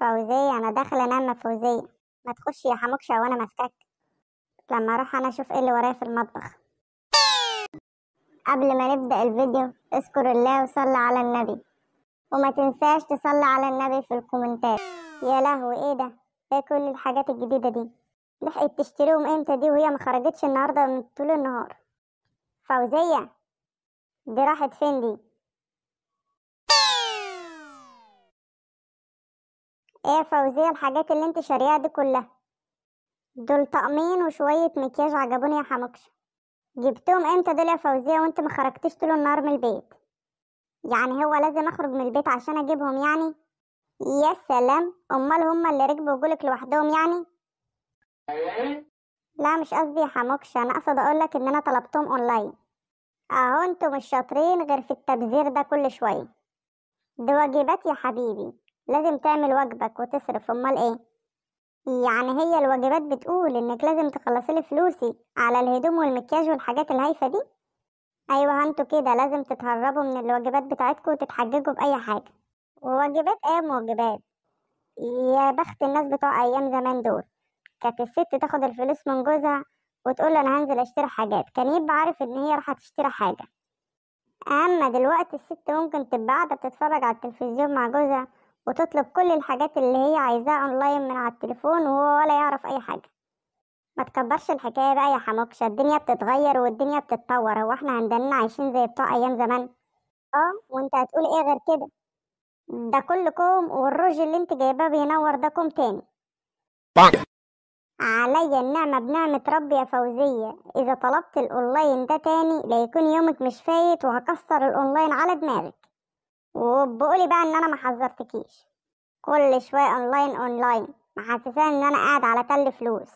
فوزية أنا داخلة أنام فوزية ما تخش يا حموكشة وأنا ماسكاك لما أروح أنا أشوف إيه اللي ورايا في المطبخ قبل ما نبدأ الفيديو اذكر الله وصلي على النبي وما تنساش تصلي على النبي في الكومنتات يا لهوي ايه ده ايه كل الحاجات الجديدة دي لحقت تشتريهم امتى دي وهي ما خرجتش النهاردة من طول النهار فوزية دي راحت فين دي ايه يا فوزية الحاجات اللي انت شاريها دي كلها دول طقمين وشوية مكياج عجبوني يا حمكش جبتهم امتى دول يا فوزية وانت ما خرجتش طول النهار من البيت يعني هو لازم اخرج من البيت عشان اجيبهم يعني يا سلام امال هما اللي ركبوا جولك لوحدهم يعني لا مش قصدي يا حمكش انا اقصد اقولك ان انا طلبتهم اونلاين اهو انتوا مش شاطرين غير في التبذير ده كل شويه دي واجبات يا حبيبي لازم تعمل واجبك وتصرف امال ايه يعني هي الواجبات بتقول انك لازم تخلصيلي فلوسي على الهدوم والمكياج والحاجات الهايفه دي ايوه انتوا كده لازم تتهربوا من الواجبات بتاعتكم وتتحججوا باي حاجه وواجبات ايه واجبات يا بخت الناس بتوع ايام زمان دول كانت الست تاخد الفلوس من جوزها وتقول له انا هنزل اشتري حاجات كان يبقى عارف ان هي راح تشتري حاجه اما دلوقتي الست ممكن تبقى قاعده بتتفرج على التلفزيون مع جوزها وتطلب كل الحاجات اللي هي عايزاها اونلاين من على التليفون وهو ولا يعرف اي حاجه ما تكبرش الحكايه بقى يا حموكش الدنيا بتتغير والدنيا بتتطور هو احنا عندنا عايشين زي بتوع ايام زمان اه وانت هتقول ايه غير كده ده كله كوم والروج اللي انت جايباه بينور ده كوم تاني علي النعمة بنعمة ربي يا فوزية إذا طلبت الأونلاين ده تاني ليكون يومك مش فايت وهكسر الأونلاين على دماغك وبقولي بقى ان انا ما حذرتكيش كل شويه اونلاين اونلاين محسساني ان انا قاعد على تل فلوس